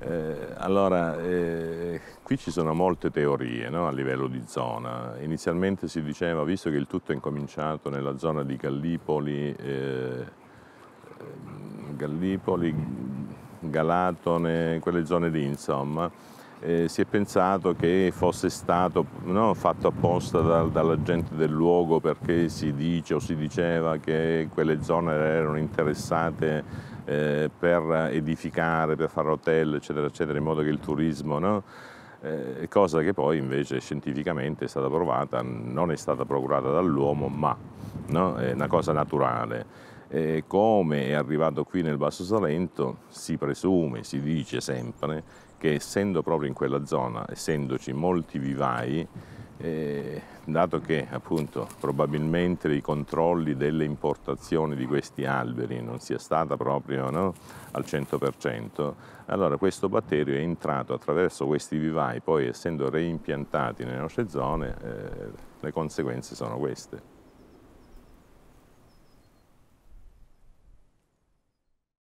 Eh, allora, eh, qui ci sono molte teorie no, a livello di zona. Inizialmente si diceva, visto che il tutto è incominciato nella zona di Gallipoli, eh, Gallipoli, Galatone, quelle zone lì insomma, eh, si è pensato che fosse stato no, fatto apposta da, dalla gente del luogo perché si dice o si diceva che quelle zone erano interessate eh, per edificare, per fare hotel, eccetera, eccetera, in modo che il turismo, no? eh, cosa che poi invece scientificamente è stata provata, non è stata procurata dall'uomo, ma no? è una cosa naturale. E come è arrivato qui nel Basso Salento, si presume, si dice sempre, che essendo proprio in quella zona, essendoci molti vivai, e dato che appunto, probabilmente i controlli delle importazioni di questi alberi non sia stata proprio no, al 100%, allora questo batterio è entrato attraverso questi vivai, poi essendo reimpiantati nelle nostre zone eh, le conseguenze sono queste.